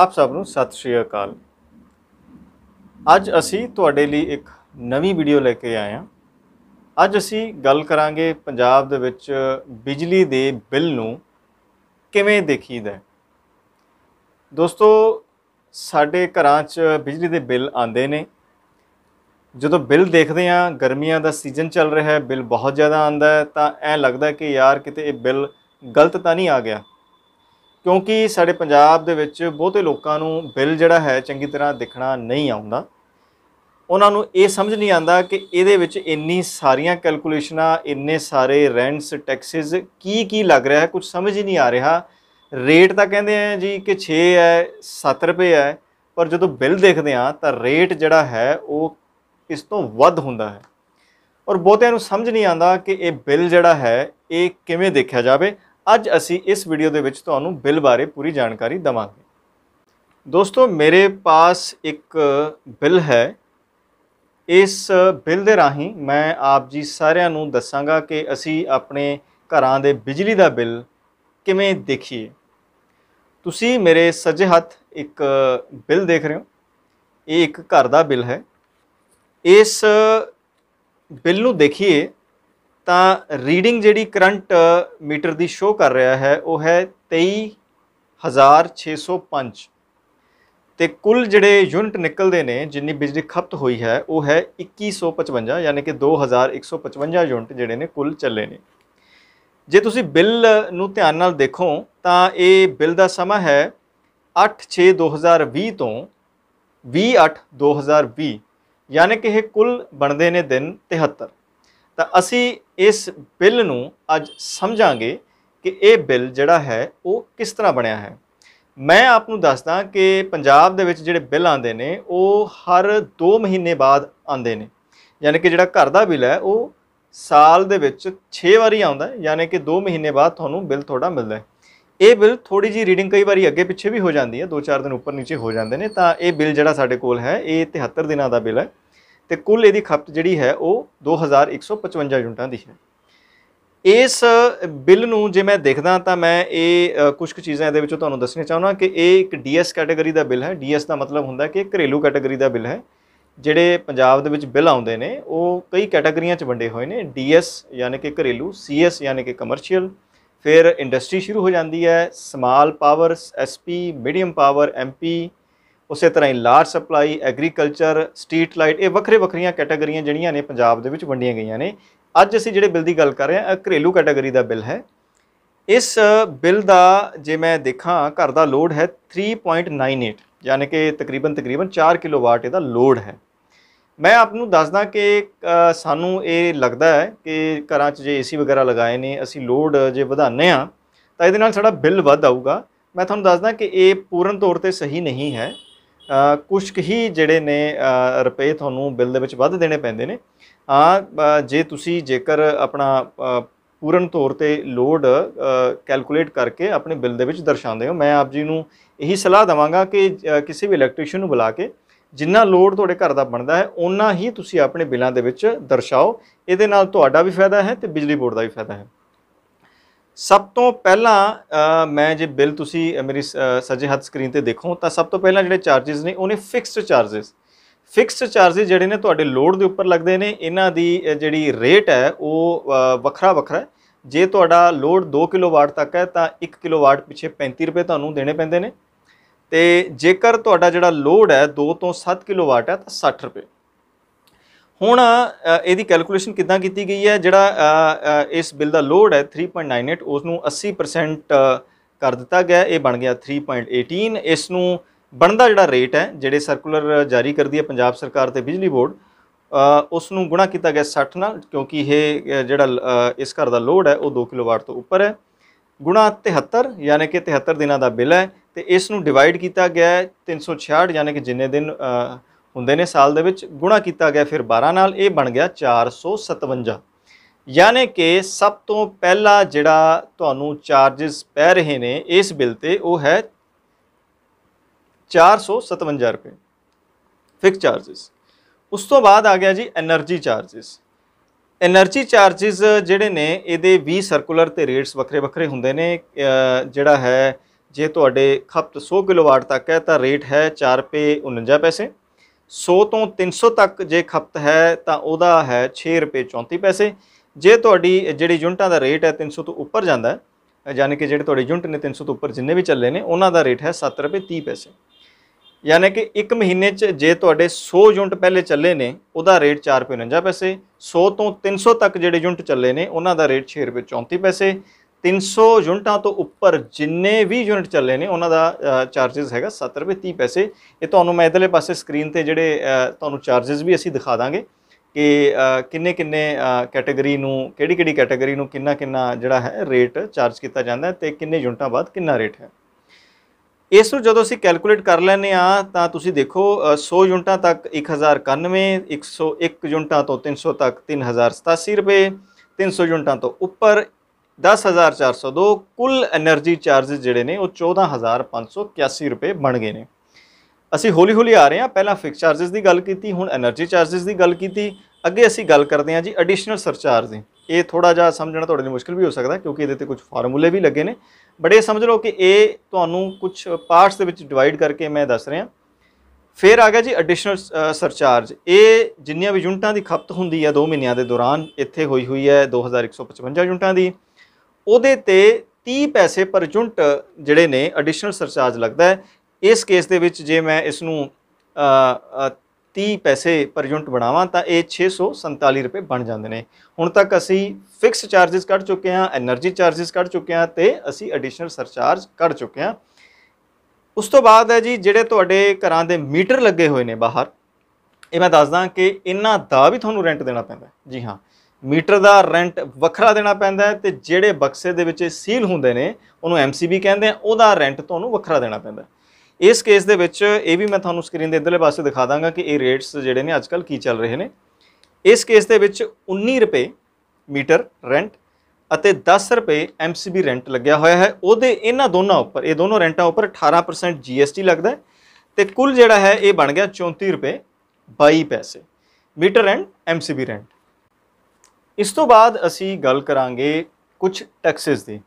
ਆਪ ਸਭ ਨੂੰ ਸਤਿ ਸ਼੍ਰੀ ਅਕਾਲ ਅੱਜ ਅਸੀਂ ਤੁਹਾਡੇ ਲਈ ਇੱਕ ਨਵੀਂ ਵੀਡੀਓ ਲੈ ਕੇ ਆਏ ਹਾਂ ਅੱਜ ਅਸੀਂ ਗੱਲ ਕਰਾਂਗੇ ਪੰਜਾਬ ਦੇ ਵਿੱਚ ਬਿਜਲੀ ਦੇ ਬਿੱਲ ਨੂੰ ਕਿਵੇਂ ਦੇਖੀਦਾ ਦੋਸਤੋ ਸਾਡੇ ਘਰਾਂ 'ਚ ਬਿਜਲੀ ਦੇ ਬਿੱਲ ਆਉਂਦੇ ਨੇ ਜਦੋਂ ਬਿੱਲ ਦੇਖਦੇ ਆ ਗਰਮੀਆਂ ਦਾ ਸੀਜ਼ਨ ਚੱਲ ਰਿਹਾ ਹੈ ਬਿੱਲ ਬਹੁਤ ਜ਼ਿਆਦਾ ਆਂਦਾ ਹੈ ਤਾਂ ਐ ਲੱਗਦਾ ਕਿ ਯਾਰ ਕਿਤੇ ਇਹ ਬਿੱਲ ਗਲਤ ਤਾਂ ਨਹੀਂ ਆ ਗਿਆ ਕਿਉਂਕਿ ਸਾਡੇ ਪੰਜਾਬ ਦੇ ਵਿੱਚ ਬਹੁਤੇ ਲੋਕਾਂ ਨੂੰ ਬਿੱਲ ਜਿਹੜਾ ਹੈ ਚੰਗੀ ਤਰ੍ਹਾਂ ਦਿਖਣਾ ਨਹੀਂ ਆਉਂਦਾ ਉਹਨਾਂ ਨੂੰ ਇਹ ਸਮਝ ਨਹੀਂ ਆਉਂਦਾ ਕਿ ਇਹਦੇ ਵਿੱਚ ਇੰਨੀ ਸਾਰੀਆਂ ਕੈਲਕੂਲੇਸ਼ਨਾਂ ਇੰਨੇ ਸਾਰੇ ਰੈਂਟਸ ਟੈਕਸਸ ਕੀ ਕੀ ਲੱਗ ਰਿਹਾ ਹੈ ਕੁਝ ਸਮਝ ਹੀ ਨਹੀਂ ਆ ਰਿਹਾ ਰੇਟ ਤਾਂ ਕਹਿੰਦੇ ਆ ਜੀ ਕਿ 6 ਹੈ 7 ਰੁਪਏ ਹੈ ਪਰ ਜਦੋਂ ਬਿੱਲ ਦੇਖਦੇ ਆ ਤਾਂ ਰੇਟ ਜਿਹੜਾ ਹੈ ਉਹ ਇਸ ਤੋਂ ਵੱਧ ਹੁੰਦਾ ਹੈ ਔਰ ਬਹੁਤਿਆਂ ਨੂੰ ਸਮਝ ਨਹੀਂ ਆਉਂਦਾ ਕਿ ਇਹ ਬਿੱਲ ਜਿਹੜਾ ਹੈ ਇਹ ਕਿਵੇਂ ਦੇਖਿਆ ਜਾਵੇ ਅੱਜ ਅਸੀਂ ਇਸ ਵੀਡੀਓ ਦੇ ਵਿੱਚ ਤੁਹਾਨੂੰ ਬਿੱਲ ਬਾਰੇ ਪੂਰੀ ਜਾਣਕਾਰੀ ਦਵਾਂਗੇ ਦੋਸਤੋ ਮੇਰੇ ਪਾਸ ਇੱਕ ਬਿੱਲ ਹੈ ਇਸ ਬਿੱਲ ਦੇ ਰਾਹੀਂ ਮੈਂ ਆਪ ਜੀ ਸਾਰਿਆਂ ਨੂੰ ਦੱਸਾਂਗਾ ਕਿ ਅਸੀਂ ਆਪਣੇ ਘਰਾਂ ਦੇ ਬਿਜਲੀ ਦਾ ਬਿੱਲ ਕਿਵੇਂ ਦੇਖੀਏ ਤੁਸੀਂ ਮੇਰੇ ਸੱਜੇ ਹੱਥ ਇੱਕ ਬਿੱਲ ਦੇਖ ਰਹੇ ਹੋ ਇਹ ਇੱਕ ਘਰ ਦਾ ਬਿੱਲ ਹੈ ਇਸ ਬਿੱਲ ਨੂੰ ਦੇਖੀਏ ਤਾਂ ਰੀਡਿੰਗ ਜਿਹੜੀ ਕਰੰਟ ਮੀਟਰ uh, ਦੀ ਸ਼ੋ ਕਰ ਰਿਹਾ ਹੈ ਉਹ ਹੈ 23605 ਤੇ ਕੁੱਲ ਜਿਹੜੇ ਯੂਨਿਟ ਨਿਕਲਦੇ ਨੇ ਜਿੰਨੀ ਬਿਜਲੀ ਖਪਤ ਹੋਈ ਹੈ ਉਹ ਹੈ 2155 ਯਾਨੀ ਕਿ 2155 ਯੂਨਿਟ ਜਿਹੜੇ ਨੇ ਕੁੱਲ ਚੱਲੇ ਨੇ ਜੇ ਤੁਸੀਂ ਬਿੱਲ ਨੂੰ ਧਿਆਨ ਨਾਲ ਦੇਖੋ ਤਾਂ ਇਹ ਬਿੱਲ ਦਾ ਸਮਾਂ ਹੈ 8/6/2020 ਤੋਂ 28/2020 ਯਾਨੀ ਕਿ ਇਹ ਕੁੱਲ ਬਣਦੇ ਨੇ ਦਿਨ 73 ਤਾਂ ਅਸੀਂ ਇਸ ਬਿੱਲ ਨੂੰ ਅੱਜ ਸਮਝਾਂਗੇ ਕਿ ਇਹ ਬਿੱਲ ਜਿਹੜਾ ਹੈ ਉਹ ਕਿਸ ਤਰ੍ਹਾਂ ਬਣਿਆ ਹੈ ਮੈਂ ਆਪ ਨੂੰ ਦੱਸਦਾ ਕਿ ਪੰਜਾਬ ਦੇ ਵਿੱਚ ਜਿਹੜੇ ਬਿੱਲ ਆਉਂਦੇ ਨੇ ਉਹ ਹਰ 2 ਮਹੀਨੇ ਬਾਅਦ ਆਉਂਦੇ ਨੇ ਯਾਨੀ ਕਿ ਜਿਹੜਾ ਘਰ ਦਾ ਬਿੱਲ ਹੈ ਉਹ ਸਾਲ ਦੇ ਵਿੱਚ 6 ਵਾਰੀ ਆਉਂਦਾ ਹੈ ਯਾਨੀ ਕਿ 2 ਮਹੀਨੇ ਬਾਅਦ ਤੁਹਾਨੂੰ ਬਿੱਲ ਤੁਹਾਡਾ ਮਿਲਦਾ ਹੈ ਇਹ ਬਿੱਲ ਥੋੜੀ ਜੀ ਰੀਡਿੰਗ ਕਈ ਵਾਰੀ ਅੱਗੇ ਪਿੱਛੇ ਵੀ ਹੋ ਜਾਂਦੀ ਹੈ 2-4 ਦਿਨ ਉੱਪਰ ਨੀਚੇ ਹੋ ਜਾਂਦੇ ਨੇ ਤਾਂ ਇਹ ਬਿੱਲ ਜਿਹੜਾ ਸਾਡੇ ਕੋਲ ਹੈ ਇਹ 73 ਦਿਨਾਂ ਦਾ ਬਿੱਲ ਹੈ ਤੇ ਕੁੱਲ ਇਹਦੀ ਖਪਤ ਜਿਹੜੀ ਹੈ ਉਹ 2155 ਯੂਨਿਟਾਂ ਦੀ ਹੈ ਇਸ ਬਿੱਲ ਨੂੰ ਜੇ ਮੈਂ ਦੇਖਦਾ ਤਾਂ ਮੈਂ ਇਹ ਕੁਝ ਕੁ ਚੀਜ਼ਾਂ ਇਹਦੇ ਵਿੱਚੋਂ ਤੁਹਾਨੂੰ ਦੱਸਣੀ ਚਾਹੁੰਦਾ ਕਿ ਇਹ ਇੱਕ ਡੀਐਸ ਕੈਟਾਗਰੀ ਦਾ ਬਿੱਲ ਹੈ ਡੀਐਸ ਦਾ ਮਤਲਬ ਹੁੰਦਾ ਕਿ ਘਰੇਲੂ ਕੈਟਾਗਰੀ ਦਾ ਬਿੱਲ ਹੈ ਜਿਹੜੇ ਪੰਜਾਬ ਦੇ ਵਿੱਚ ਬਿੱਲ ਆਉਂਦੇ ਨੇ ਉਹ ਕਈ ਕੈਟਾਗਰੀਆਂ 'ਚ ਵੰਡੇ ਹੋਏ ਨੇ ਡੀਐਸ ਯਾਨੀ ਕਿ ਘਰੇਲੂ ਸੀਐਸ ਯਾਨੀ ਕਿ ਕਮਰਸ਼ੀਅਲ ਫਿਰ ਇੰਡਸਟਰੀ ਸ਼ੁਰੂ ਹੋ ਜਾਂਦੀ ਹੈ small power SP medium power MP ਉਸੇ ਤਰ੍ਹਾਂ ਹੀ large supply agriculture street light ਇਹ ਵੱਖਰੇ ਵੱਖਰੀਆਂ ਕੈਟਾਗਰੀਆਂ ਜਿਹੜੀਆਂ ਨੇ ਪੰਜਾਬ ਦੇ ਵਿੱਚ ਵੰਡੀਆਂ ਗਈਆਂ ਨੇ ਅੱਜ ਅਸੀਂ ਜਿਹੜੇ ਬਿੱਲ ਦੀ ਗੱਲ ਕਰ ਰਹੇ ਹਾਂ ਘਰੇਲੂ ਕੈਟਾਗਰੀ ਦਾ ਬਿੱਲ ਹੈ ਇਸ ਬਿੱਲ ਦਾ ਜੇ ਮੈਂ ਦੇਖਾਂ ਘਰ ਦਾ ਲੋਡ ਹੈ 3.98 ਯਾਨੀ ਕਿ ਤਕਰੀਬਨ ਤਕਰੀਬਨ 4 ਕਿਲੋਵਾਟ ਇਹਦਾ ਲੋਡ ਹੈ ਮੈਂ ਆਪ ਨੂੰ ਦੱਸਦਾ ਕਿ ਸਾਨੂੰ ਇਹ ਲੱਗਦਾ ਹੈ ਕਿ ਘਰਾਂ 'ਚ ਜੇ ਏਸੀ ਵਗੈਰਾ ਲਗਾਏ ਨੇ ਅਸੀਂ ਲੋਡ ਜੇ ਵਧਾਣੇ ਆ ਤਾਂ ਇਹਦੇ ਨਾਲ ਸਾਡਾ ਬਿੱਲ ਵੱਧ ਆਊਗਾ ਮੈਂ ਤੁਹਾਨੂੰ ਦੱਸਦਾ ਕਿ ਇਹ ਪੂਰਨ ਤੌਰ ਤੇ ਸਹੀ ਨਹੀਂ ਹੈ ਕੁਝ ਹੀ ਜਿਹੜੇ ਨੇ ਰੁਪਏ ਤੁਹਾਨੂੰ ਬਿੱਲ ਦੇ ਵਿੱਚ ਵੱਧ ਦੇਣੇ ਪੈਂਦੇ ਨੇ ਆ ਜੇ ਤੁਸੀਂ ਜੇਕਰ ਆਪਣਾ ਪੂਰਨ ਤੌਰ ਤੇ ਲੋਡ ਕੈਲਕੂਲੇਟ ਕਰਕੇ ਆਪਣੇ ਬਿੱਲ ਦੇ ਵਿੱਚ ਦਰਸਾਉਂਦੇ ਹੋ ਮੈਂ ਆਪ ਜੀ ਨੂੰ ਇਹੀ ਸਲਾਹ ਦਵਾਂਗਾ ਕਿ ਕਿਸੇ ਵੀ ਇਲੈਕਟ੍ਰੀਸ਼ੀਅਨ ਨੂੰ ਬੁਲਾ ਕੇ ਜਿੰਨਾ ਲੋਡ ਤੁਹਾਡੇ ਘਰ ਦਾ ਬਣਦਾ ਹੈ ਉਨਾ ਹੀ ਤੁਸੀਂ ਆਪਣੇ ਬਿੱਲਾਂ ਦੇ ਵਿੱਚ ਦਰਸਾਓ ਇਹਦੇ ਨਾਲ ਤੁਹਾਡਾ ਵੀ ਫਾਇਦਾ ਹੈ ਤੇ ਬਿਜਲੀ ਬੋਰਡ ਦਾ ਵੀ ਫਾਇਦਾ ਹੈ ਸਭ ਤੋਂ ਪਹਿਲਾਂ ਮੈਂ ਜੇ ਬਿੱਲ ਤੁਸੀਂ ਮੇਰੀ ਸੱਜੇ ਹੱਥ ਸਕਰੀਨ ਤੇ ਦੇਖੋ ਤਾਂ ਸਭ ਤੋਂ ਪਹਿਲਾਂ ਜਿਹੜੇ ਚਾਰजेस ਨੇ ਉਹਨੇ ਫਿਕਸਡ ਚਾਰजेस ਫਿਕਸਡ ਚਾਰजेस ਜਿਹੜੇ ਨੇ ਤੁਹਾਡੇ ਲੋਡ ਦੇ ਉੱਪਰ ਲੱਗਦੇ ਨੇ ਇਹਨਾਂ ਦੀ ਜਿਹੜੀ ਰੇਟ ਹੈ ਉਹ ਵੱਖਰਾ ਵੱਖਰਾ ਜੇ ਤੁਹਾਡਾ ਲੋਡ 2 ਕਿਲੋਵਾਟ ਤੱਕ ਹੈ ਤਾਂ 1 ਕਿਲੋਵਾਟ ਪਿੱਛੇ 35 ਰੁਪਏ ਤੁਹਾਨੂੰ ਦੇਣੇ ਪੈਂਦੇ ਨੇ ਤੇ ਜੇਕਰ ਤੁਹਾਡਾ ਜਿਹੜਾ ਲੋਡ ਹੈ 2 ਤੋਂ 7 ਕਿਲੋਵਾਟ ਹੈ ਤਾਂ 60 ਰੁਪਏ ਹੁਣ ਇਹਦੀ ਕੈਲਕੂਲੇਸ਼ਨ ਕਿਦਾਂ ਕੀਤੀ ਗਈ ਹੈ ਜਿਹੜਾ ਇਸ ਬਿੱਲ ਦਾ ਲੋਡ ਹੈ 3.98 ਉਸ ਨੂੰ 80% ਕਰ ਦਿੱਤਾ ਗਿਆ ਇਹ ਬਣ ਗਿਆ 3.18 ਇਸ ਨੂੰ ਬਣਦਾ ਜਿਹੜਾ ਰੇਟ ਹੈ ਜਿਹੜੇ ਸਰਕੂਲਰ ਜਾਰੀ ਕਰਦੀ ਹੈ ਪੰਜਾਬ ਸਰਕਾਰ ਤੇ ਬਿਜਲੀ ਬੋਰਡ ਉਸ ਨੂੰ ਗੁਣਾ ਕੀਤਾ ਗਿਆ 60 ਨਾਲ ਕਿਉਂਕਿ ਇਹ ਜਿਹੜਾ ਇਸ ਘਰ ਦਾ ਲੋਡ ਹੈ ਉਹ 2 ਕਿਲੋਵਾਟ ਤੋਂ ਉੱਪਰ ਹੈ ਗੁਣਾ 73 ਯਾਨੀ ਕਿ 73 ਦਿਨਾਂ ਦਾ ਬਿੱਲ ਹੈ ਤੇ ਇਸ ਨੂੰ ਡਿਵਾਈਡ ਕੀਤਾ ਗਿਆ 366 ਯਾਨੀ ਕਿ ਜਿੰਨੇ ਦਿਨ ਹੁੰਦੇ ਨੇ ਸਾਲ ਦੇ ਵਿੱਚ ਗੁਣਾ ਕੀਤਾ ਗਿਆ ਫਿਰ 12 ਨਾਲ ਇਹ ਬਣ ਗਿਆ 457 ਯਾਨੀ ਕਿ ਸਭ ਤੋਂ ਪਹਿਲਾ ਜਿਹੜਾ ਤੁਹਾਨੂੰ ਚਾਰजेस ਪੈ ਰਹੇ ਨੇ ਇਸ ਬਿੱਲ ਤੇ ਉਹ ਹੈ 457 ਰੁਪਏ ਫਿਕਸ ਚਾਰजेस ਉਸ ਤੋਂ ਬਾਅਦ ਆ ਗਿਆ ਜੀ એનર્ਜੀ ਚਾਰजेस એનર્ਜੀ ਚਾਰजेस ਜਿਹੜੇ ਨੇ ਇਹਦੇ 20 ਸਰਕੂਲਰ ਤੇ ਰੇਟਸ ਵੱਖਰੇ-ਵੱਖਰੇ ਹੁੰਦੇ ਨੇ ਜਿਹੜਾ ਹੈ ਜੇ ਤੁਹਾਡੇ ਖਪਤ 100 ਕਿਲੋਵਾਟ ਤੱਕ ਹੈ ਤਾਂ ਰੇਟ ਹੈ 4 ਰੁਪਏ 49 ਪੈਸੇ 100 ਤੋਂ 300 ਤੱਕ ਜੇ ਖਪਤ ਹੈ ਤਾਂ ਉਹਦਾ ਹੈ 6 ਰੁਪਏ 34 ਪੈਸੇ ਜੇ ਤੁਹਾਡੀ ਜਿਹੜੀ ਯੂਨਿਟਾਂ ਦਾ ਰੇਟ ਹੈ 300 ਤੋਂ ਉੱਪਰ ਜਾਂਦਾ ਹੈ ਯਾਨੀ ਕਿ ਜਿਹੜੇ ਤੁਹਾਡੇ ਯੂਨਿਟ ਨੇ 300 ਤੋਂ ਉੱਪਰ ਜਿੰਨੇ ਵੀ ਚੱਲੇ ਨੇ ਉਹਨਾਂ ਦਾ ਰੇਟ ਹੈ 7 ਰੁਪਏ 30 ਪੈਸੇ ਯਾਨੀ ਕਿ ਇੱਕ ਮਹੀਨੇ 'ਚ ਜੇ ਤੁਹਾਡੇ 100 ਯੂਨਿਟ ਪਹਿਲੇ ਚੱਲੇ ਨੇ ਉਹਦਾ ਰੇਟ 4 ਰੁਪਏ 49 ਪੈਸੇ 100 ਤੋਂ 300 ਤੱਕ ਜਿਹੜੇ ਯੂਨਿਟ ਚੱਲੇ ਨੇ ਉਹਨਾਂ ਦਾ ਰੇਟ 6 ਰੁਪਏ 34 ਪੈਸੇ 300 ਯੂਨਿਟਾਂ ਤੋਂ ਉੱਪਰ ਜਿੰਨੇ ਵੀ ਯੂਨਿਟ ਚੱਲੇ ਨੇ ਉਹਨਾਂ ਦਾ ਚਾਰजेस ਹੈਗਾ 7 ਰੁਪਏ 30 ਪੈਸੇ ਇਹ ਤੁਹਾਨੂੰ ਮੈਂ ਇਧਰਲੇ ਪਾਸੇ ਸਕਰੀਨ ਤੇ ਜਿਹੜੇ ਤੁਹਾਨੂੰ ਚਾਰजेस ਵੀ ਅਸੀਂ ਦਿਖਾ ਦਾਂਗੇ ਕਿ ਕਿੰਨੇ ਕਿੰਨੇ ਕੈਟਾਗਰੀ ਨੂੰ ਕਿਹੜੀ ਕਿਹੜੀ ਕੈਟਾਗਰੀ ਨੂੰ ਕਿੰਨਾ ਕਿੰਨਾ ਜਿਹੜਾ ਹੈ ਰੇਟ ਚਾਰਜ ਕੀਤਾ ਜਾਂਦਾ ਹੈ ਤੇ ਕਿੰਨੇ ਯੂਨਿਟਾਂ ਬਾਅਦ ਕਿੰਨਾ ਰੇਟ ਹੈ ਇਸ ਨੂੰ ਜਦੋਂ ਅਸੀਂ ਕੈਲਕੂਲੇਟ ਕਰ ਲੈਨੇ ਆ ਤਾਂ ਤੁਸੀਂ ਦੇਖੋ 100 ਯੂਨਿਟਾਂ ਤੱਕ 1091 101 ਯੂਨਿਟਾਂ ਤੋਂ 300 ਤੱਕ 3087 ਰੁਪਏ 300 ਯੂਨਿਟਾਂ ਤੋਂ ਉੱਪਰ 10402 ਕੁੱਲ એનર્ਜੀ ਚਾਰजेस ਜਿਹੜੇ ਨੇ ਉਹ 14581 ਰੁਪਏ ਬਣ ਗਏ ਨੇ ਅਸੀਂ ਹੌਲੀ ਹੌਲੀ ਆ ਰਹੇ ਹਾਂ ਪਹਿਲਾਂ ਫਿਕਸ ਚਾਰजेस ਦੀ ਗੱਲ ਕੀਤੀ ਹੁਣ એનર્ਜੀ ਚਾਰजेस ਦੀ ਗੱਲ ਕੀਤੀ ਅੱਗੇ ਅਸੀਂ ਗੱਲ ਕਰਦੇ ਹਾਂ ਜੀ ਐਡੀਸ਼ਨਲ ਸਰਚਾਰਜ ਦੀ ਇਹ ਥੋੜਾ ਜਿਹਾ ਸਮਝਣਾ ਤੁਹਾਡੇ ਲਈ ਮੁਸ਼ਕਲ ਵੀ ਹੋ ਸਕਦਾ ਕਿਉਂਕਿ ਇਹਦੇ ਤੇ ਕੁਝ ਫਾਰਮੂਲੇ ਵੀ ਲੱਗੇ ਨੇ ਬੜੇ ਸਮਝ ਲਓ ਕਿ ਇਹ ਤੁਹਾਨੂੰ ਕੁਝ ਪਾਰਟਸ ਦੇ ਵਿੱਚ ਡਿਵਾਈਡ ਕਰਕੇ ਮੈਂ ਦੱਸ ਰਿਹਾ ਫਿਰ ਆ ਗਿਆ ਜੀ ਐਡੀਸ਼ਨਲ ਸਰਚਾਰਜ ਇਹ ਜਿੰਨੀਆਂ ਵੀ ਯੂਨਿਟਾਂ ਦੀ ਖਪਤ ਹੁੰਦੀ ਹੈ 2 ਮਹੀਨਿਆਂ ਦੇ ਦੌਰਾਨ ਇੱਥੇ ਹੋਈ ਹੋਈ ਹੈ 2155 ਯੂਨਿਟਾਂ ਦੀ ਉਹਦੇ ਤੇ 30 ਪੈਸੇ ਪਰ ਯੂਨਿਟ ਜਿਹੜੇ ਨੇ ਐਡੀਸ਼ਨਲ ਸਰਚਾਰਜ ਲੱਗਦਾ ਹੈ ਇਸ ਕੇਸ ਦੇ ਵਿੱਚ ਜੇ ਮੈਂ ਇਸ ਨੂੰ 30 ਪੈਸੇ ਪਰ ਯੂਨਿਟ ਬਣਾਵਾਂ ਤਾਂ ਇਹ 647 ਰੁਪਏ ਬਣ ਜਾਂਦੇ ਨੇ ਹੁਣ ਤੱਕ ਅਸੀਂ ਫਿਕਸ ਚਾਰजेस ਕੱਢ ਚੁੱਕੇ ਹਾਂ એનર્ਜੀ ਚਾਰजेस ਕੱਢ ਚੁੱਕੇ ਹਾਂ ਤੇ ਅਸੀਂ ਐਡੀਸ਼ਨਲ ਸਰਚਾਰਜ ਕੱਢ ਚੁੱਕੇ ਹਾਂ ਉਸ ਤੋਂ ਬਾਅਦ ਹੈ ਜੀ ਜਿਹੜੇ ਤੁਹਾਡੇ ਘਰਾਂ ਦੇ ਮੀਟਰ ਲੱਗੇ ਹੋਏ ਨੇ ਬਾਹਰ ਇਹ ਮੈਂ ਦੱਸਦਾ ਕਿ ਇਹਨਾਂ ਦਾ ਵੀ ਤੁਹਾਨੂੰ ਰੈਂਟ ਦੇਣਾ ਪੈਂਦਾ ਜੀ ਹਾਂ ਮੀਟਰ ਦਾ ਰੈਂਟ ਵੱਖਰਾ ਦੇਣਾ ਪੈਂਦਾ ਹੈ ਤੇ ਜਿਹੜੇ ਬਕਸੇ ਦੇ ਵਿੱਚ ਸੀਲ ਹੁੰਦੇ ਨੇ ਉਹਨੂੰ ਐਮਸੀਬੀ ਕਹਿੰਦੇ ਆ ਉਹਦਾ ਰੈਂਟ ਤੁਹਾਨੂੰ ਵੱਖਰਾ ਦੇਣਾ ਪੈਂਦਾ ਇਸ ਕੇਸ ਦੇ ਵਿੱਚ ਇਹ ਵੀ ਮੈਂ ਤੁਹਾਨੂੰ ਸਕਰੀਨ ਦੇ ਇਧਰਲੇ ਪਾਸੇ ਦਿਖਾ ਦਾਂਗਾ ਕਿ ਇਹ ਰੇਟਸ ਜਿਹੜੇ ਨੇ ਅੱਜਕੱਲ ਕੀ ਚੱਲ ਰਹੇ ਨੇ ਇਸ ਕੇਸ ਦੇ ਵਿੱਚ 19 ਰੁਪਏ ਮੀਟਰ ਰੈਂਟ ਅਤੇ 10 ਰੁਪਏ ਐਮਸੀਬੀ ਰੈਂਟ ਲੱਗਿਆ ਹੋਇਆ ਹੈ ਉਹਦੇ ਇਹਨਾਂ ਦੋਨਾਂ ਉੱਪਰ ਇਹ ਦੋਨੋਂ ਰੈਂਟਾਂ ਉੱਪਰ 18% ਜੀਐਸਟੀ ਲੱਗਦਾ ਤੇ ਕੁੱਲ ਜਿਹੜਾ ਹੈ ਇਹ ਬਣ ਗਿਆ 34 ਰੁਪਏ 22 ਪੈਸੇ ਮੀਟਰ ਰੈਂਟ ਐਮਸੀਬੀ ਰੈਂਟ ਇਸ ਤੋਂ ਬਾਅਦ ਅਸੀਂ ਗੱਲ ਕਰਾਂਗੇ ਕੁਝ ਟੈਕਸਿਸ ਦੀ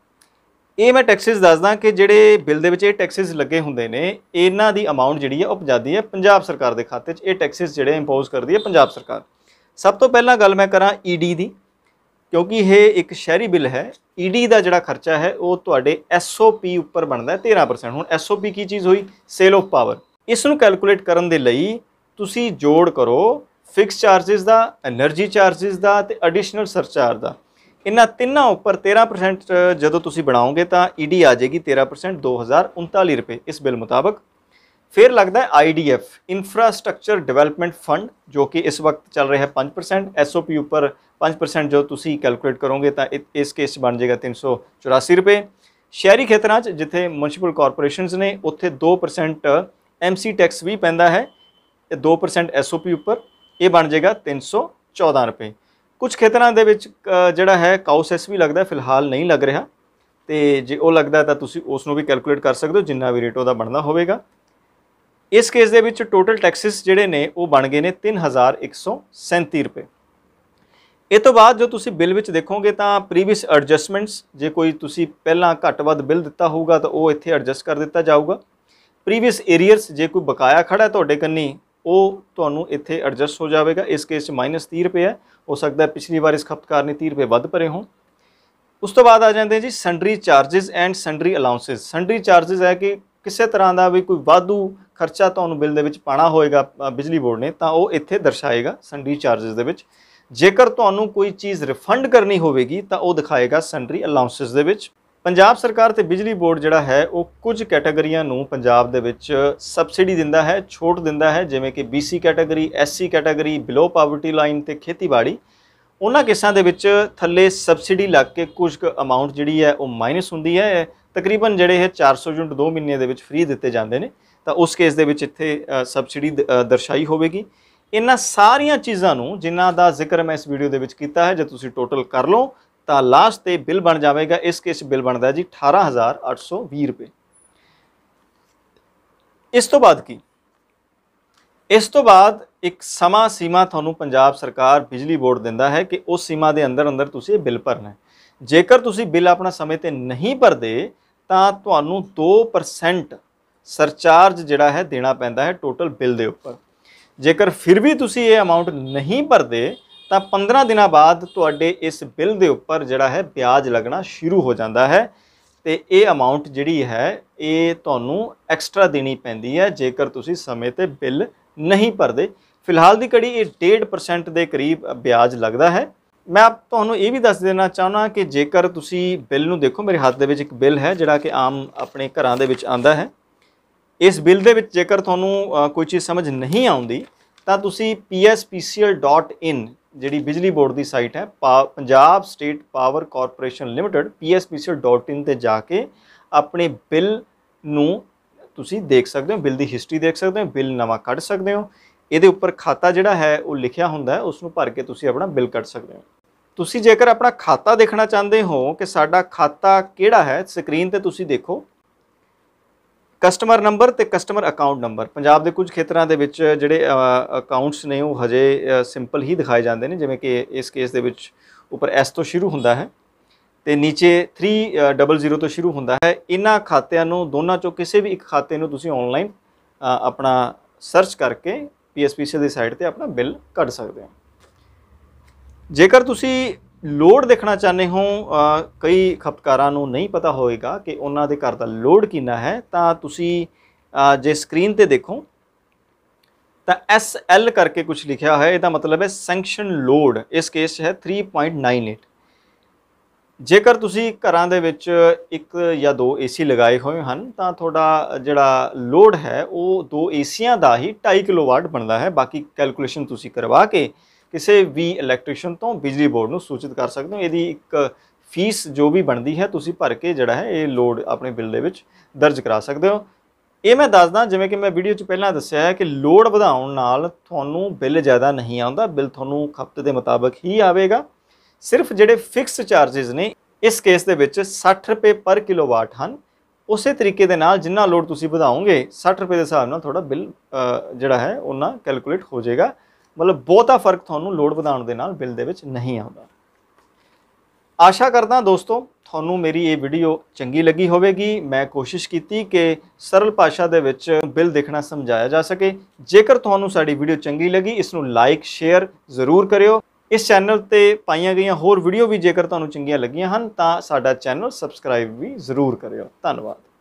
ਇਹ ਮੈਂ ਟੈਕਸਿਸ ਦੱਸਦਾ ਕਿ ਜਿਹੜੇ ਬਿੱਲ ਦੇ ਵਿੱਚ ਇਹ ਟੈਕਸਿਸ ਲੱਗੇ ਹੁੰਦੇ ਨੇ ਇਹਨਾਂ ਦੀ ਅਮਾਉਂਟ ਜਿਹੜੀ ਹੈ ਉਹ ਪੰਜਾਦੀ ਹੈ ਪੰਜਾਬ ਸਰਕਾਰ ਦੇ ਖਾਤੇ 'ਚ ਇਹ ਟੈਕਸਿਸ ਜਿਹੜੇ ਇੰਪੋਜ਼ ਕਰਦੀ ਹੈ ਪੰਜਾਬ ਸਰਕਾਰ ਸਭ ਤੋਂ ਪਹਿਲਾਂ ਗੱਲ ਮੈਂ ਕਰਾਂ ਈਡੀ e ਦੀ ਕਿਉਂਕਿ ਇਹ ਇੱਕ ਸ਼ਹਿਰੀ ਬਿੱਲ ਹੈ ਈਡੀ e ਦਾ ਜਿਹੜਾ ਖਰਚਾ ਹੈ ਉਹ ਤੁਹਾਡੇ ਐਸਓਪੀ ਉੱਪਰ ਬਣਦਾ ਹੈ 13% ਹੁਣ ਐਸਓਪੀ ਕੀ ਚੀਜ਼ ਹੋਈ ਸੇਲ ਆਫ ਪਾਵਰ ਇਸ ਨੂੰ ਕੈਲਕੂਲੇਟ ਕਰਨ ਦੇ ਲਈ ਤੁਸੀਂ ਜੋੜ ਕਰੋ फिक्स का चार्जिज का अडिशनल सरचार्ज का इन तिना उपर तेरह प्रसेंट जो तुम बनाओगे तो ई डी आ जाएगी तेरह प्रसेंट दो हज़ार उन्ताली रुपये इस बिल मुताबक फिर लगता है I D F infrastructure development fund जो कि इस वक्त चल रहा है पाँच प्रसेंट एस ओ पी उपर पाँच प्रसेंट जो तुम कैलकुलेट करोगे तो इस केस बन जाएगा तीन सौ चौरासी रुपये शहरी खेतर जिथे म्यूनसिपल कारपोरेशन ने उत्थे दो प्रसेंट एम सी टैक्स भी पैदा है दो प्रसेंट एस ओ पी उपर ਇਹ ਬਣ ਜਾਏਗਾ 314 ਰੁਪਏ ਕੁਝ ਖੇਤਰਾਂ ਦੇ ਵਿੱਚ ਜਿਹੜਾ ਹੈ ਕਾਉਸੈਸ ਵੀ ਲੱਗਦਾ ਫਿਲਹਾਲ ਨਹੀਂ ਲੱਗ ਰਿਹਾ ਤੇ ਜੇ ਉਹ ਲੱਗਦਾ ਤਾਂ ਤੁਸੀਂ ਉਸ ਨੂੰ ਵੀ ਕੈਲਕੂਲੇਟ ਕਰ ਸਕਦੇ ਹੋ ਜਿੰਨਾ ਵੀ ਰੇਟ ਉਹਦਾ ਬਣਦਾ ਹੋਵੇਗਾ ਇਸ ਕੇਸ ਦੇ ਵਿੱਚ ਟੋਟਲ ਟੈਕਸਿਸ ਜਿਹੜੇ ਨੇ ਉਹ ਬਣ ਗਏ ਨੇ 3137 ਰੁਪਏ ਇਹ ਤੋਂ ਬਾਅਦ ਜੋ ਤੁਸੀਂ ਬਿੱਲ ਵਿੱਚ ਦੇਖੋਗੇ ਤਾਂ ਪ੍ਰੀਵੀਅਸ ਐਡਜਸਟਮੈਂਟਸ ਜੇ ਕੋਈ ਤੁਸੀਂ ਪਹਿਲਾਂ ਘੱਟ ਵੱਧ ਬਿੱਲ ਦਿੱਤਾ ਹੋਊਗਾ ਤਾਂ ਉਹ ਇੱਥੇ ਐਡਜਸਟ ਕਰ ਦਿੱਤਾ ਜਾਊਗਾ ਪ੍ਰੀਵੀਅਸ ਏਰੀਅਰਸ ਜੇ ਕੋਈ ਬਕਾਇਆ ਖੜਾ ਤੁਹਾਡੇ ਕੰਨੀ ਉਹ ਤੁਹਾਨੂੰ ਇੱਥੇ ਐਡਜਸਟ ਹੋ ਜਾਵੇਗਾ ਇਸ ਕੇਸ 'ਚ -30 ਰੁਪਏ ਹੈ ਹੋ ਸਕਦਾ ਪਿਛਲੀ ਵਾਰ ਇਸ ਖਪਤਕਾਰ ਨੇ 30 ਰੁਪਏ ਵੱਧ ਭਰੇ ਹੋਣ ਉਸ ਤੋਂ ਬਾਅਦ ਆ ਜਾਂਦੇ ਜੀ sundry charges and sundry allowances sundry charges ਹੈ ਕਿ ਕਿਸੇ ਤਰ੍ਹਾਂ ਦਾ ਵੀ ਕੋਈ ਵਾਧੂ ਖਰਚਾ ਤੁਹਾਨੂੰ ਬਿੱਲ ਦੇ ਵਿੱਚ ਪਾਣਾ ਹੋਏਗਾ ਬਿਜਲੀ ਬੋਰਡ ਨੇ ਤਾਂ ਉਹ ਇੱਥੇ ਦਰਸਾਏਗਾ ਸੰਡਰੀ ਚਾਰजेस ਦੇ ਵਿੱਚ ਜੇਕਰ ਤੁਹਾਨੂੰ ਕੋਈ ਚੀਜ਼ ਰਿਫੰਡ ਕਰਨੀ ਹੋਵੇਗੀ ਤਾਂ ਉਹ ਦਿਖਾਏਗਾ ਸੰਡਰੀ ਅਲਾਉਂਸਸ ਦੇ ਵਿੱਚ ਪੰਜਾਬ ਸਰਕਾਰ ਤੇ ਬਿਜਲੀ ਬੋਰਡ ਜਿਹੜਾ ਹੈ ਉਹ ਕੁਝ ਕੈਟਾਗਰੀਆਂ ਨੂੰ ਪੰਜਾਬ ਦੇ ਵਿੱਚ ਸਬਸਿਡੀ ਦਿੰਦਾ ਹੈ ਛੋਟ ਦਿੰਦਾ ਹੈ ਜਿਵੇਂ ਕਿ BC category SC category below poverty line ਤੇ ਖੇਤੀਬਾੜੀ ਉਹਨਾਂ ਕਿਸਾਂ ਦੇ ਵਿੱਚ ਥੱਲੇ ਸਬਸਿਡੀ ਲੱਗ ਕੇ ਕੁਝ ਅਮਾਉਂਟ ਜਿਹੜੀ ਹੈ ਉਹ ਮਾਈਨਸ ਹੁੰਦੀ ਹੈ ਤਕਰੀਬਨ ਜਿਹੜੇ ਇਹ 400 ਯੂਨਿਟ 2 ਮਹੀਨੇ ਦੇ ਵਿੱਚ ਫ੍ਰੀ ਦਿੱਤੇ ਜਾਂਦੇ ਨੇ ਤਾਂ ਉਸ ਕੇਸ ਦੇ ਵਿੱਚ ਇੱਥੇ ਸਬਸਿਡੀ ਦਰਸਾਈ ਹੋਵੇਗੀ ਇਹਨਾਂ ਸਾਰੀਆਂ ਚੀਜ਼ਾਂ ਨੂੰ ਜਿਨ੍ਹਾਂ ਦਾ ਜ਼ਿਕਰ ਮੈਂ ਇਸ ਵੀਡੀਓ ਦੇ ਵਿੱਚ ਕੀਤਾ ਹੈ ਜੇ ਤੁਸੀਂ ਟੋਟਲ ਕਰ ਲਓ ਤਾਂ ਲਾਸਟ ਤੇ ਬਿੱਲ ਬਣ ਜਾਵੇਗਾ ਇਸ ਕੇਸ ਬਿੱਲ ਬਣਦਾ ਜੀ 18820 ਰੁਪਏ ਇਸ ਤੋਂ ਬਾਅਦ ਕੀ ਇਸ ਤੋਂ ਬਾਅਦ ਇੱਕ ਸਮਾਂ ਸੀਮਾ ਤੁਹਾਨੂੰ ਪੰਜਾਬ ਸਰਕਾਰ ਬਿਜਲੀ ਬੋਰਡ ਦਿੰਦਾ ਹੈ ਕਿ ਉਸ ਸੀਮਾ ਦੇ ਅੰਦਰ ਅੰਦਰ ਤੁਸੀਂ ਇਹ ਬਿੱਲ ਭਰਨਾ ਹੈ ਜੇਕਰ ਤੁਸੀਂ ਬਿੱਲ ਆਪਣਾ ਸਮੇਂ ਤੇ ਨਹੀਂ ਭਰਦੇ ਤਾਂ ਤੁਹਾਨੂੰ 2% ਸਰਚਾਰਜ ਜਿਹੜਾ ਹੈ ਦੇਣਾ ਪੈਂਦਾ ਹੈ ਟੋਟਲ ਬਿੱਲ ਦੇ ਉੱਪਰ ਜੇਕਰ ਫਿਰ ਵੀ ਤੁਸੀਂ ਇਹ ਅਮਾਉਂਟ ਨਹੀਂ ਭਰਦੇ ਤਾਂ 15 ਦਿਨਾਂ ਬਾਅਦ ਤੁਹਾਡੇ ਇਸ ਬਿੱਲ ਦੇ ਉੱਪਰ ਜਿਹੜਾ ਹੈ ਵਿਆਜ ਲੱਗਣਾ ਸ਼ੁਰੂ ਹੋ ਜਾਂਦਾ ਹੈ ਤੇ ਇਹ ਅਮਾਉਂਟ ਜਿਹੜੀ ਹੈ ਇਹ ਤੁਹਾਨੂੰ ਐਕਸਟਰਾ ਦੇਣੀ ਪੈਂਦੀ ਹੈ ਜੇਕਰ ਤੁਸੀਂ ਸਮੇਂ ਤੇ ਬਿੱਲ ਨਹੀਂ ਭਰਦੇ ਫਿਲਹਾਲ ਦੀ ਘੜੀ ਇਹ 1.5% ਦੇ ਕਰੀਬ ਵਿਆਜ ਲੱਗਦਾ ਹੈ ਮੈਂ ਤੁਹਾਨੂੰ ਇਹ ਵੀ ਦੱਸ ਦੇਣਾ ਚਾਹੁੰਦਾ ਕਿ ਜੇਕਰ ਤੁਸੀਂ ਬਿੱਲ ਨੂੰ ਦੇਖੋ ਮੇਰੇ ਹੱਥ ਦੇ ਵਿੱਚ ਇੱਕ ਬਿੱਲ ਹੈ ਜਿਹੜਾ ਕਿ ਆਮ ਆਪਣੇ ਘਰਾਂ ਦੇ ਵਿੱਚ ਆਂਦਾ ਹੈ ਇਸ ਬਿੱਲ ਦੇ ਵਿੱਚ ਜੇਕਰ ਤੁਹਾਨੂੰ ਕੋਈ ਚੀਜ਼ ਸਮਝ ਨਹੀਂ ਆਉਂਦੀ ਤਾਂ ਤੁਸੀਂ pspcl.in ਜਿਹੜੀ ਬਿਜਲੀ ਬੋਰਡ ਦੀ ਸਾਈਟ ਹੈ Punjab state power corporation limited pspcl.in ਤੇ ਜਾ ਕੇ ਆਪਣੇ ਬਿੱਲ ਨੂੰ ਤੁਸੀਂ ਦੇਖ ਸਕਦੇ ਹੋ ਬਿੱਲ ਦੀ ਹਿਸਟਰੀ ਦੇਖ ਸਕਦੇ ਹੋ ਬਿੱਲ ਨਵਾਂ ਕੱਢ ਸਕਦੇ ਹੋ ਇਹਦੇ ਉੱਪਰ ਖਾਤਾ ਜਿਹੜਾ ਹੈ ਉਹ ਲਿਖਿਆ ਹੁੰਦਾ ਉਸ ਨੂੰ ਭਰ ਕੇ ਤੁਸੀਂ ਆਪਣਾ ਬਿੱਲ ਕੱਢ ਸਕਦੇ ਹੋ ਤੁਸੀਂ ਜੇਕਰ ਆਪਣਾ ਖਾਤਾ ਦੇਖਣਾ ਚਾਹੁੰਦੇ ਹੋ ਕਿ ਸਾਡਾ ਖਾਤਾ ਕਿਹੜਾ ਹੈ ਸਕਰੀਨ ਤੇ ਤੁਸੀਂ ਦੇਖੋ ਕਸਟਮਰ ਨੰਬਰ ਤੇ ਕਸਟਮਰ ਅਕਾਊਂਟ ਨੰਬਰ ਪੰਜਾਬ ਦੇ ਕੁਝ ਖੇਤਰਾਂ ਦੇ ਵਿੱਚ ਜਿਹੜੇ ਅਕਾਊਂਟਸ ਨੇ ਉਹ ਹਜੇ ਸਿੰਪਲ ਹੀ ਦਿਖਾਏ ਜਾਂਦੇ ਨੇ ਜਿਵੇਂ ਕਿ ਇਸ ਕੇਸ ਦੇ ਵਿੱਚ ਉੱਪਰ S ਤੋਂ ਸ਼ੁਰੂ ਹੁੰਦਾ ਹੈ ਤੇ نیچے 300 ਤੋਂ ਸ਼ੁਰੂ ਹੁੰਦਾ ਹੈ ਇਹਨਾਂ ਖਾਤਿਆਂ ਨੂੰ ਦੋਨਾਂ ਚੋਂ ਕਿਸੇ ਵੀ ਇੱਕ ਖਾਤੇ ਨੂੰ ਤੁਸੀਂ ਆਨਲਾਈਨ ਆਪਣਾ ਸਰਚ ਕਰਕੇ ਪੀਐਸਪੀਸੀ ਦੀ ਸਾਈਟ ਤੇ ਆਪਣਾ ਬਿੱਲ ਕੱਢ ਸਕਦੇ ਹੋ ਜੇਕਰ ਤੁਸੀਂ ਲੋਡ ਦੇਖਣਾ ਚਾਹੁੰਦੇ ਹੋ ਕਈ ਖਪਤਕਾਰਾਂ ਨੂੰ ਨਹੀਂ ਪਤਾ ਹੋਏਗਾ ਕਿ ਉਹਨਾਂ ਦੇ ਘਰ ਦਾ ਲੋਡ ਕਿੰਨਾ ਹੈ ਤਾਂ ਤੁਸੀਂ ਜੇ ਸਕਰੀਨ ਤੇ ਦੇਖੋ ਤਾਂ ਐਸ ਐਲ ਕਰਕੇ ਕੁਝ ਲਿਖਿਆ ਹੈ ਇਹਦਾ ਮਤਲਬ ਹੈ ਸੈਂਕਸ਼ਨ ਲੋਡ ਇਸ ਕੇਸ 'ਚ ਹੈ 3.98 ਜੇਕਰ ਤੁਸੀਂ ਘਰਾਂ ਦੇ ਵਿੱਚ ਇੱਕ ਜਾਂ ਦੋ ਏਸੀ ਲਗਾਏ ਹੋਏ ਹਨ ਤਾਂ ਤੁਹਾਡਾ ਜਿਹੜਾ ਲੋਡ ਹੈ ਉਹ ਦੋ ਏਸੀਆਂ ਦਾ ਹੀ 2.5 ਕਿਲੋਵਾਟ ਬਣਦਾ ਹੈ ਬਾਕੀ ਕੈਲਕੂਲੇਸ਼ਨ ਤੁਸੀਂ ਕਰਵਾ ਕੇ ਕਿਸੇ ਵੀ ਇਲੈਕਟ੍ਰੀਸ਼ੀਅਨ ਤੋਂ ਬਿਜਲੀ ਬੋਰਡ ਨੂੰ ਸੂਚਿਤ ਕਰ ਸਕਦੇ ਹੋ ਇਹਦੀ ਇੱਕ ਫੀਸ ਜੋ ਵੀ ਬਣਦੀ ਹੈ ਤੁਸੀਂ ਭਰ ਕੇ ਜਿਹੜਾ ਹੈ ਇਹ ਲੋਡ ਆਪਣੇ ਬਿੱਲ ਦੇ ਵਿੱਚ ਦਰਜ ਕਰਾ ਸਕਦੇ ਹੋ ਇਹ ਮੈਂ ਦੱਸਦਾ ਜਿਵੇਂ ਕਿ ਮੈਂ ਵੀਡੀਓ 'ਚ ਪਹਿਲਾਂ ਦੱਸਿਆ ਹੈ ਕਿ ਲੋਡ ਵਧਾਉਣ ਨਾਲ ਤੁਹਾਨੂੰ ਬਿੱਲ ਜ਼ਿਆਦਾ ਨਹੀਂ ਆਉਂਦਾ ਬਿੱਲ ਤੁਹਾਨੂੰ ਖਪਤ ਦੇ ਮੁਤਾਬਕ ਹੀ ਆਵੇਗਾ ਸਿਰਫ ਜਿਹੜੇ ਫਿਕਸ ਚਾਰजेस ਨੇ ਇਸ ਕੇਸ ਦੇ ਵਿੱਚ 60 ਰੁਪਏ ਪਰ ਕਿਲੋਵਾਟ ਹਨ ਉਸੇ ਤਰੀਕੇ ਦੇ ਨਾਲ ਜਿੰਨਾ ਲੋਡ ਤੁਸੀਂ ਵਧਾਓਗੇ 60 ਰੁਪਏ ਦੇ ਹਿਸਾਬ ਨਾਲ ਤੁਹਾਡਾ ਬਿੱਲ ਜਿਹੜਾ ਹੈ ਉਹਨਾਂ ਕੈਲਕੂਲੇਟ ਹੋ ਜਾਏਗਾ ਮਤਲਬ ਬਹੁਤਾ ਫਰਕ ਤੁਹਾਨੂੰ ਲੋਡ ਵਧਾਉਣ ਦੇ ਨਾਲ ਬਿੱਲ ਦੇ ਵਿੱਚ ਨਹੀਂ ਆਉਂਦਾ ਆਸ਼ਾ ਕਰਦਾ ਦੋਸਤੋ ਤੁਹਾਨੂੰ ਮੇਰੀ ਇਹ ਵੀਡੀਓ ਚੰਗੀ ਲੱਗੀ ਹੋਵੇਗੀ ਮੈਂ ਕੋਸ਼ਿਸ਼ ਕੀਤੀ ਕਿ ਸਰਲ ਭਾਸ਼ਾ ਦੇ ਵਿੱਚ ਬਿੱਲ ਦੇਖਣਾ ਸਮਝਾਇਆ ਜਾ ਸਕੇ ਜੇਕਰ ਤੁਹਾਨੂੰ ਸਾਡੀ ਵੀਡੀਓ ਚੰਗੀ ਲੱਗੀ ਇਸ ਨੂੰ ਲਾਈਕ ਸ਼ੇਅਰ ਜ਼ਰੂਰ ਕਰਿਓ ਇਸ ਚੈਨਲ ਤੇ ਪਾਈਆਂ ਗਈਆਂ ਹੋਰ ਵੀਡੀਓ ਵੀ ਜੇਕਰ ਤੁਹਾਨੂੰ ਚੰਗੀਆਂ ਲੱਗੀਆਂ ਹਨ ਤਾਂ ਸਾਡਾ ਚੈਨਲ ਸਬਸਕ੍ਰਾਈਬ ਵੀ ਜ਼ਰੂਰ ਕਰਿਓ ਧੰਨਵਾਦ